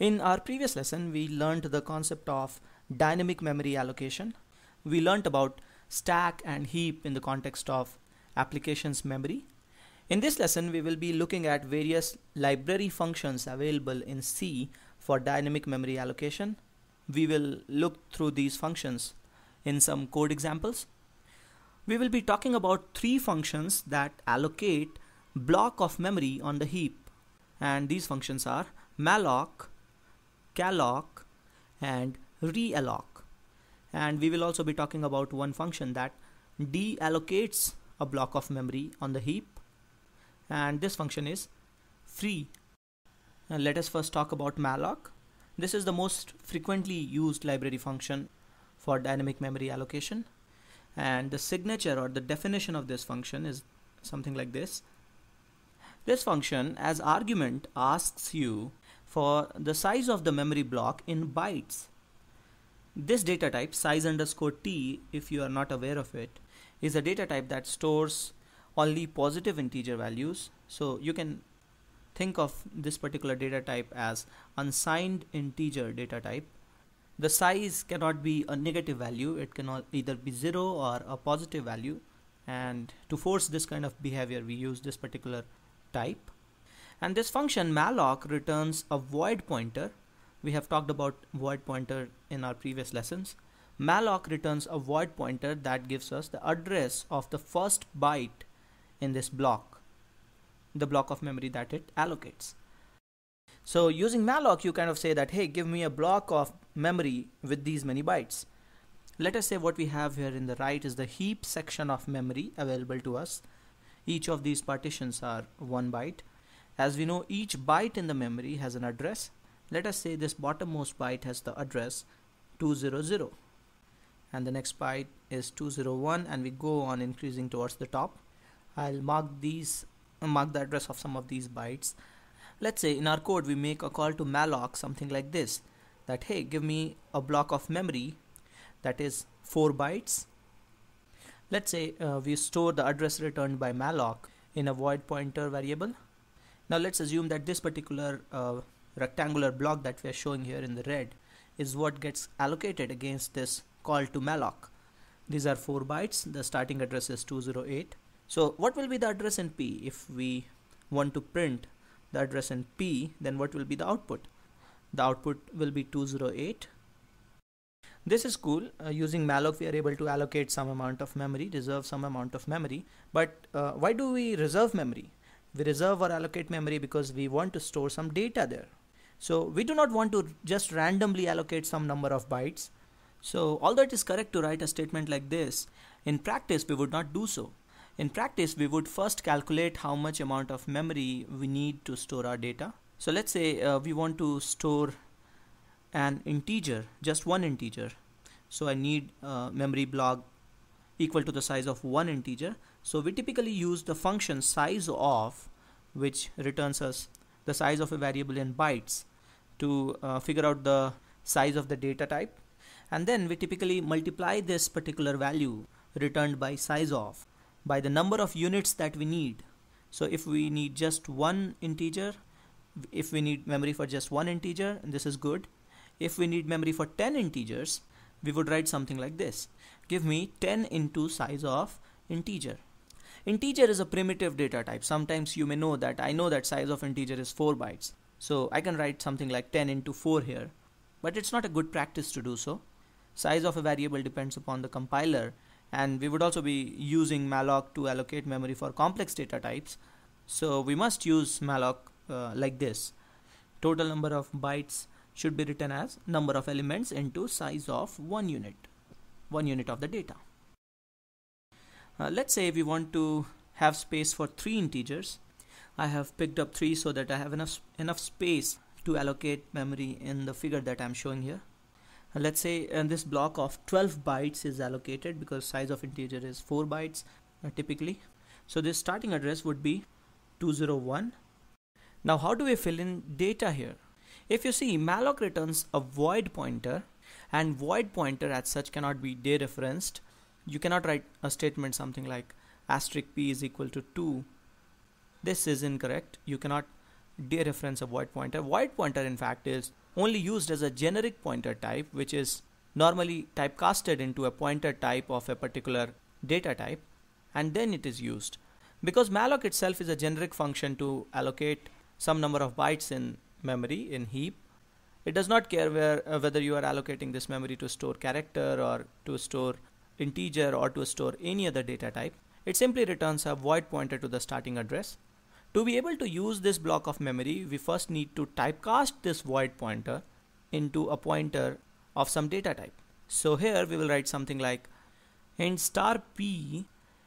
In our previous lesson, we learned the concept of dynamic memory allocation. We learned about stack and heap in the context of applications memory. In this lesson, we will be looking at various library functions available in C for dynamic memory allocation. We will look through these functions in some code examples. We will be talking about three functions that allocate block of memory on the heap. And these functions are malloc, calloc and realloc and we will also be talking about one function that deallocates a block of memory on the heap and this function is free now let us first talk about malloc this is the most frequently used library function for dynamic memory allocation and the signature or the definition of this function is something like this this function as argument asks you for the size of the memory block in bytes. This data type, size underscore t, if you are not aware of it, is a data type that stores only positive integer values. So you can think of this particular data type as unsigned integer data type. The size cannot be a negative value. It can either be zero or a positive value. And to force this kind of behavior, we use this particular type. And this function malloc returns a void pointer. We have talked about void pointer in our previous lessons. Malloc returns a void pointer that gives us the address of the first byte in this block, the block of memory that it allocates. So using malloc, you kind of say that, hey, give me a block of memory with these many bytes. Let us say what we have here in the right is the heap section of memory available to us. Each of these partitions are one byte. As we know, each byte in the memory has an address. Let us say this bottommost byte has the address 200 and the next byte is 201 and we go on increasing towards the top. I'll mark these mark the address of some of these bytes. Let's say in our code we make a call to malloc something like this that hey give me a block of memory that is 4 bytes. Let's say uh, we store the address returned by malloc in a void pointer variable now let's assume that this particular uh, rectangular block that we are showing here in the red is what gets allocated against this call to malloc. These are 4 bytes, the starting address is 208. So what will be the address in P? If we want to print the address in P, then what will be the output? The output will be 208. This is cool. Uh, using malloc, we are able to allocate some amount of memory, reserve some amount of memory. But uh, why do we reserve memory? we reserve or allocate memory because we want to store some data there. So we do not want to just randomly allocate some number of bytes. So although it is correct to write a statement like this, in practice we would not do so. In practice, we would first calculate how much amount of memory we need to store our data. So let's say uh, we want to store an integer, just one integer. So I need uh, memory block equal to the size of one integer. So we typically use the function size of which returns us the size of a variable in bytes to uh, figure out the size of the data type and then we typically multiply this particular value returned by size of by the number of units that we need so if we need just one integer if we need memory for just one integer this is good if we need memory for 10 integers we would write something like this give me 10 into size of integer Integer is a primitive data type. Sometimes you may know that. I know that size of integer is 4 bytes. So I can write something like 10 into 4 here. But it's not a good practice to do so. Size of a variable depends upon the compiler and we would also be using malloc to allocate memory for complex data types. So we must use malloc uh, like this. Total number of bytes should be written as number of elements into size of one unit, one unit of the data. Uh, let's say we want to have space for three integers. I have picked up three so that I have enough, enough space to allocate memory in the figure that I'm showing here. Uh, let's say and this block of 12 bytes is allocated because size of integer is 4 bytes uh, typically. So this starting address would be 201. Now how do we fill in data here? If you see malloc returns a void pointer and void pointer as such cannot be dereferenced you cannot write a statement something like asterisk p is equal to 2 this is incorrect you cannot dereference a void pointer void pointer in fact is only used as a generic pointer type which is normally typecasted into a pointer type of a particular data type and then it is used because malloc itself is a generic function to allocate some number of bytes in memory in heap it does not care where uh, whether you are allocating this memory to store character or to store integer or to store any other data type, it simply returns a void pointer to the starting address. To be able to use this block of memory, we first need to typecast this void pointer into a pointer of some data type. So here we will write something like int star p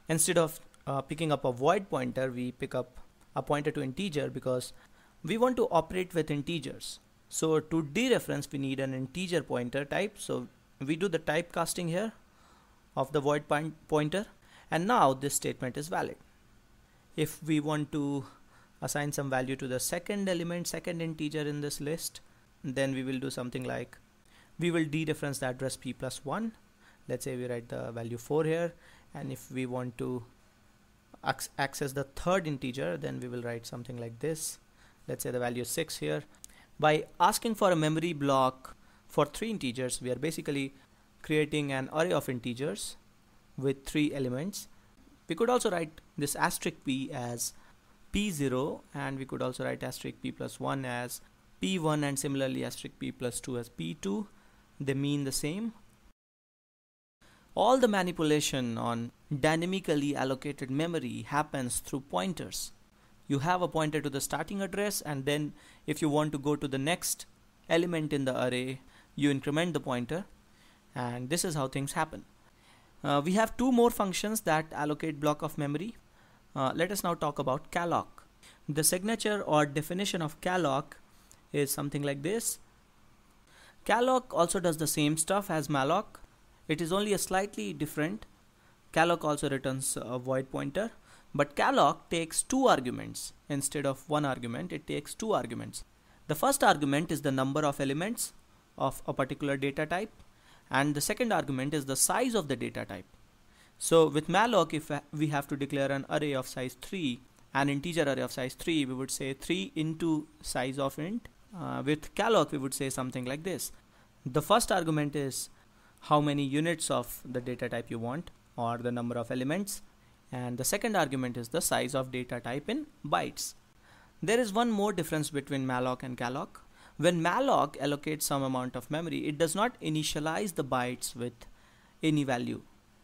instead of uh, picking up a void pointer, we pick up a pointer to integer because we want to operate with integers. So to dereference, we need an integer pointer type. So we do the typecasting here of the void point pointer and now this statement is valid. If we want to assign some value to the second element, second integer in this list, then we will do something like we will dereference the address p plus 1. Let's say we write the value 4 here and if we want to access the third integer then we will write something like this. Let's say the value 6 here. By asking for a memory block for three integers we are basically creating an array of integers with three elements. We could also write this asterisk p as p0 and we could also write asterisk p plus 1 as p1 and similarly asterisk p plus 2 as p2. They mean the same. All the manipulation on dynamically allocated memory happens through pointers. You have a pointer to the starting address and then if you want to go to the next element in the array, you increment the pointer and this is how things happen. Uh, we have two more functions that allocate block of memory. Uh, let us now talk about calloc. The signature or definition of calloc is something like this. Calloc also does the same stuff as malloc. It is only a slightly different. Calloc also returns a void pointer, but calloc takes two arguments instead of one argument. It takes two arguments. The first argument is the number of elements of a particular data type and the second argument is the size of the data type. So with malloc, if we have to declare an array of size 3, an integer array of size 3, we would say 3 into size of int. Uh, with calloc, we would say something like this. The first argument is how many units of the data type you want or the number of elements. And the second argument is the size of data type in bytes. There is one more difference between malloc and calloc. When malloc allocates some amount of memory, it does not initialize the bytes with any value.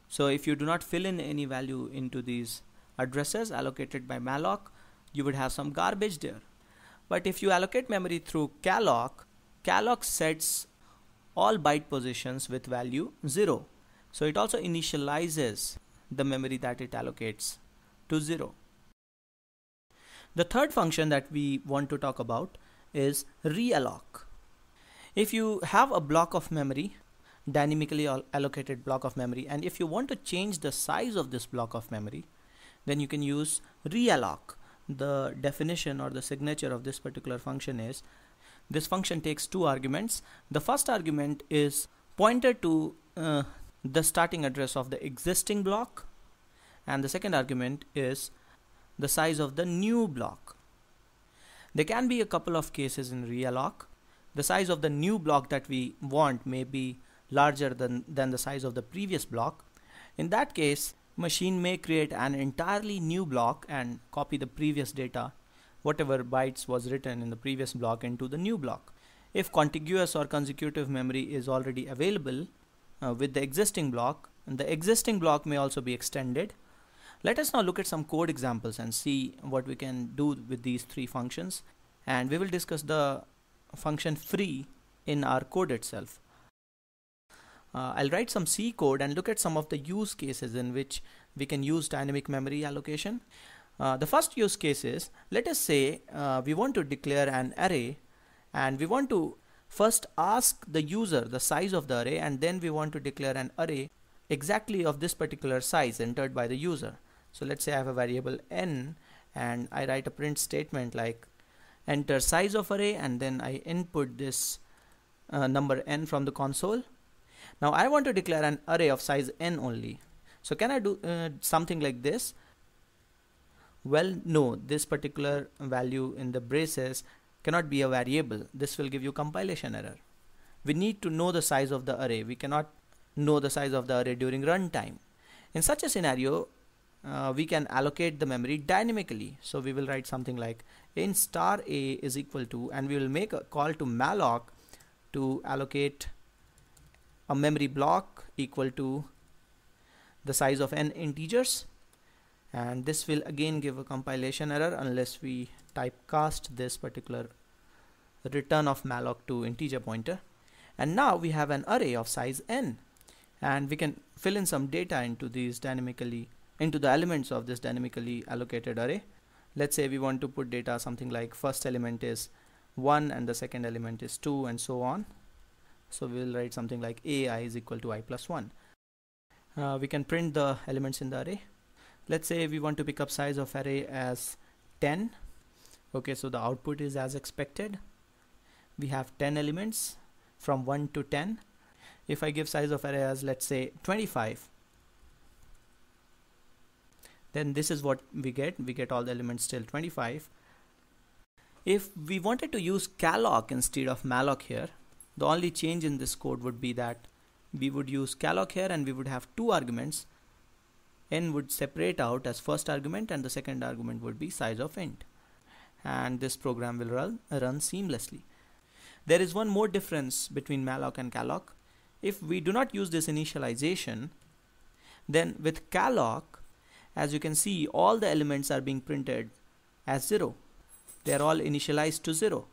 So if you do not fill in any value into these addresses allocated by malloc, you would have some garbage there. But if you allocate memory through calloc, calloc sets all byte positions with value 0. So it also initializes the memory that it allocates to 0. The third function that we want to talk about is realloc. If you have a block of memory, dynamically allocated block of memory, and if you want to change the size of this block of memory, then you can use realloc. The definition or the signature of this particular function is this function takes two arguments. The first argument is pointer to uh, the starting address of the existing block, and the second argument is the size of the new block. There can be a couple of cases in realloc. The size of the new block that we want may be larger than, than the size of the previous block. In that case, machine may create an entirely new block and copy the previous data, whatever bytes was written in the previous block into the new block. If contiguous or consecutive memory is already available uh, with the existing block, the existing block may also be extended let us now look at some code examples and see what we can do with these three functions. And we will discuss the function free in our code itself. Uh, I'll write some C code and look at some of the use cases in which we can use dynamic memory allocation. Uh, the first use case is, let us say uh, we want to declare an array and we want to first ask the user the size of the array and then we want to declare an array exactly of this particular size entered by the user so let's say I have a variable n and I write a print statement like enter size of array and then I input this uh, number n from the console now I want to declare an array of size n only so can I do uh, something like this well no this particular value in the braces cannot be a variable this will give you compilation error we need to know the size of the array we cannot know the size of the array during runtime in such a scenario uh, we can allocate the memory dynamically. So we will write something like in star a is equal to, and we will make a call to malloc to allocate a memory block equal to the size of n integers. And this will again give a compilation error unless we typecast this particular return of malloc to integer pointer. And now we have an array of size n and we can fill in some data into these dynamically into the elements of this dynamically allocated array. Let's say we want to put data something like first element is 1 and the second element is 2 and so on. So we will write something like ai is equal to i plus 1. Uh, we can print the elements in the array. Let's say we want to pick up size of array as 10. Okay, so the output is as expected. We have 10 elements from 1 to 10. If I give size of array as let's say 25, then this is what we get we get all the elements till 25 if we wanted to use calloc instead of malloc here the only change in this code would be that we would use calloc here and we would have two arguments n would separate out as first argument and the second argument would be size of int and this program will run, run seamlessly there is one more difference between malloc and calloc if we do not use this initialization then with calloc as you can see, all the elements are being printed as 0. They are all initialized to 0.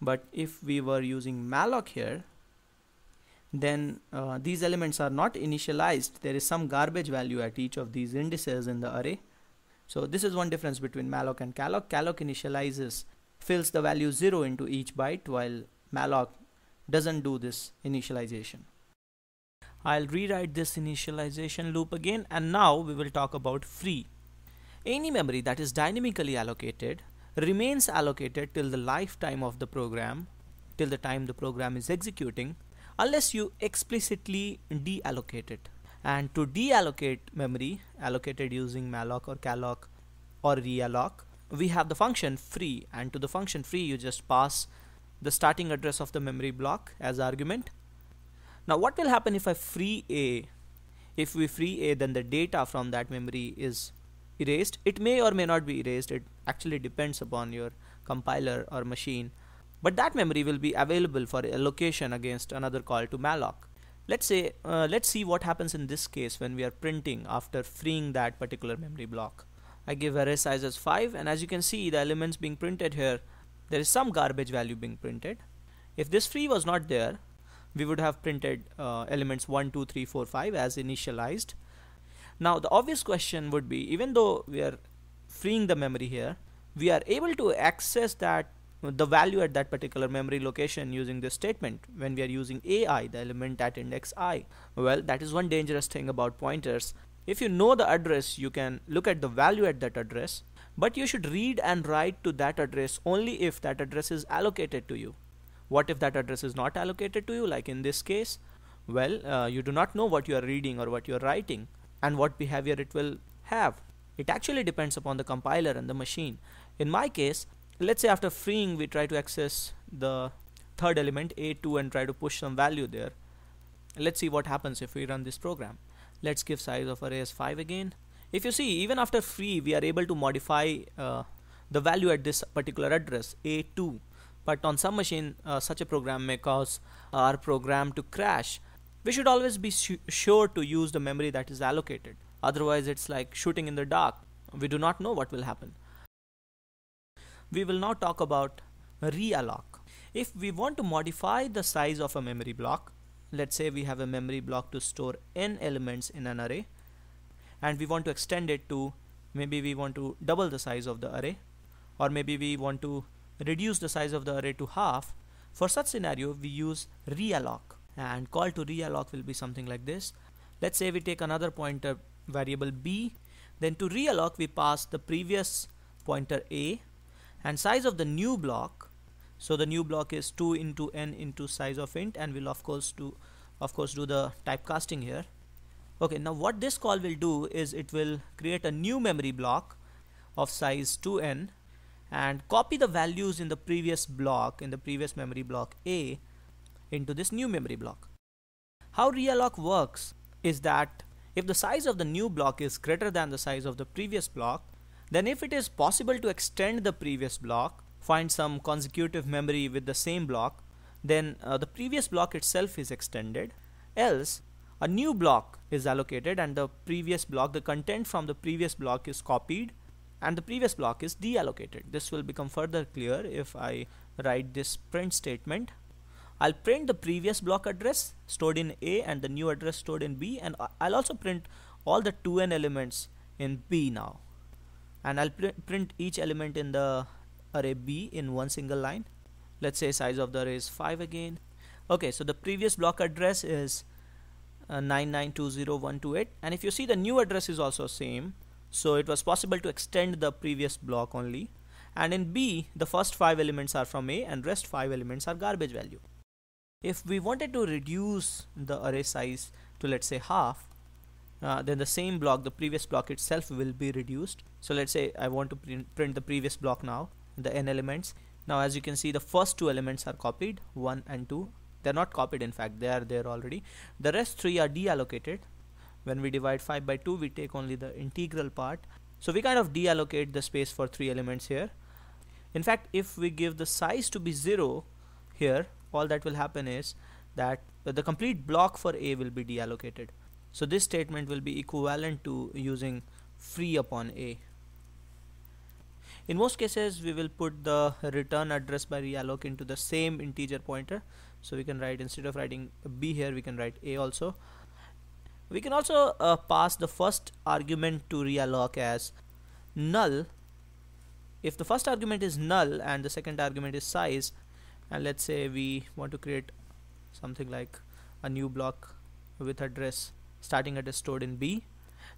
But if we were using malloc here, then uh, these elements are not initialized. There is some garbage value at each of these indices in the array. So this is one difference between malloc and calloc. Calloc initializes, fills the value 0 into each byte while malloc doesn't do this initialization. I'll rewrite this initialization loop again and now we will talk about free. Any memory that is dynamically allocated remains allocated till the lifetime of the program, till the time the program is executing, unless you explicitly deallocate it. And to deallocate memory allocated using malloc or calloc or realloc, we have the function free and to the function free you just pass the starting address of the memory block as argument now what will happen if I free A? If we free A then the data from that memory is erased. It may or may not be erased. It actually depends upon your compiler or machine. But that memory will be available for allocation against another call to malloc. Let's say, uh, let's see what happens in this case when we are printing after freeing that particular memory block. I give array size as 5 and as you can see the elements being printed here there is some garbage value being printed. If this free was not there we would have printed uh, elements 1 2 3 4 5 as initialized now the obvious question would be even though we are freeing the memory here we are able to access that the value at that particular memory location using this statement when we are using AI the element at index i well that is one dangerous thing about pointers if you know the address you can look at the value at that address but you should read and write to that address only if that address is allocated to you what if that address is not allocated to you, like in this case? Well, uh, you do not know what you are reading or what you are writing and what behavior it will have. It actually depends upon the compiler and the machine. In my case, let's say after freeing, we try to access the third element A2 and try to push some value there. Let's see what happens if we run this program. Let's give size of array as 5 again. If you see, even after free, we are able to modify uh, the value at this particular address A2 but on some machine uh, such a program may cause our program to crash we should always be sure to use the memory that is allocated otherwise it's like shooting in the dark we do not know what will happen we will now talk about realloc if we want to modify the size of a memory block let's say we have a memory block to store n elements in an array and we want to extend it to maybe we want to double the size of the array or maybe we want to reduce the size of the array to half. For such scenario, we use realloc and call to realloc will be something like this. Let's say we take another pointer variable b, then to realloc we pass the previous pointer a and size of the new block. So the new block is 2 into n into size of int and we'll of course do of course do the typecasting here. Okay, now what this call will do is it will create a new memory block of size 2n and copy the values in the previous block in the previous memory block A into this new memory block. How realloc works is that if the size of the new block is greater than the size of the previous block, then if it is possible to extend the previous block, find some consecutive memory with the same block, then uh, the previous block itself is extended. Else, a new block is allocated and the previous block, the content from the previous block is copied and the previous block is deallocated. This will become further clear if I write this print statement. I'll print the previous block address stored in A and the new address stored in B and I'll also print all the 2n elements in B now. And I'll pr print each element in the array B in one single line. Let's say size of the array is 5 again. Okay, so the previous block address is uh, 9920128 and if you see the new address is also same so it was possible to extend the previous block only. And in B, the first 5 elements are from A and rest 5 elements are garbage value. If we wanted to reduce the array size to let's say half, uh, then the same block, the previous block itself will be reduced. So let's say I want to print, print the previous block now, the n elements. Now as you can see, the first two elements are copied, 1 and 2. They're not copied in fact, they are there already. The rest three are deallocated when we divide 5 by 2 we take only the integral part so we kind of deallocate the space for three elements here in fact if we give the size to be 0 here all that will happen is that the complete block for A will be deallocated so this statement will be equivalent to using free upon A in most cases we will put the return address by realloc into the same integer pointer so we can write instead of writing b here we can write a also we can also uh, pass the first argument to realloc as null. If the first argument is null and the second argument is size, and let's say we want to create something like a new block with address starting address stored in B,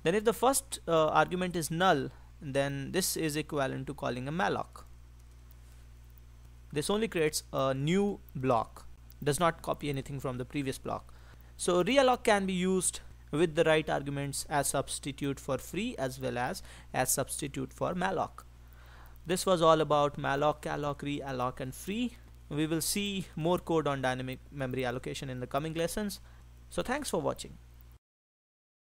then if the first uh, argument is null, then this is equivalent to calling a malloc. This only creates a new block, does not copy anything from the previous block. So realloc can be used with the right arguments as substitute for free as well as as substitute for malloc. This was all about malloc, alloc, realloc and free. We will see more code on dynamic memory allocation in the coming lessons. So thanks for watching.